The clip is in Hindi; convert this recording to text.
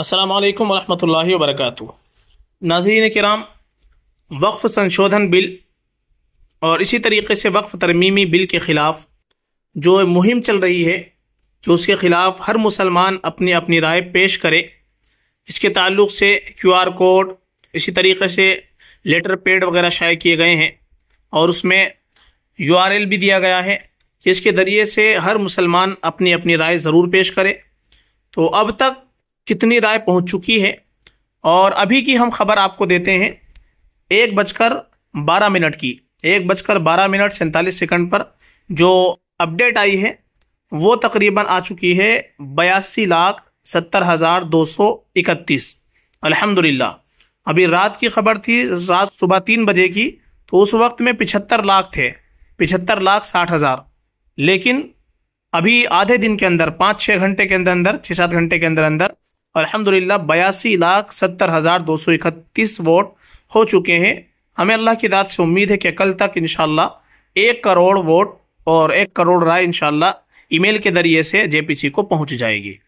अस्सलाम वालेकुम रहमतुल्लाहि वबरकatuह नाजरीन कराम वक्फ़ संशोधन बिल और इसी तरीके से वक्फ़ तरमीमी बिल के ख़िलाफ़ जो मुहिम चल रही है कि उसके ख़िलाफ़ हर मुसलमान अपनी अपनी राय पेश करे इसके ताल्लुक़ से क्यू आर कोड इसी तरीके से लेटर पेड वगैरह शाये किए गए हैं और उसमें यू आर एल भी दिया गया है कि इसके ज़रिए से हर मुसलमान अपनी अपनी राय ज़रूर पेश करे तो अब तक कितनी राय पहुंच चुकी है और अभी की हम खबर आपको देते हैं एक बजकर बारह मिनट की एक बजकर बारह मिनट सैंतालीस सेकंड पर जो अपडेट आई है वो तकरीबन आ चुकी है बयासी लाख सत्तर हज़ार दो सौ इकतीस अलहमदिल्ला अभी रात की खबर थी रात सुबह तीन बजे की तो उस वक्त में पिछहत्तर लाख थे पिछहत्तर लाख साठ हज़ार लेकिन अभी आधे दिन के अंदर पाँच छः घंटे के अंदर अंदर छः सात घंटे के अंदर अंदर अल्हम्दुलिल्लाह बयासी लाख सत्तर हज़ार दो सौ इकतीस वोट हो चुके हैं हमें अल्लाह की दात से उम्मीद है कि कल तक इन एक करोड़ वोट और एक करोड़ राय इन ईमेल के ज़रिए से जे को पहुँच जाएगी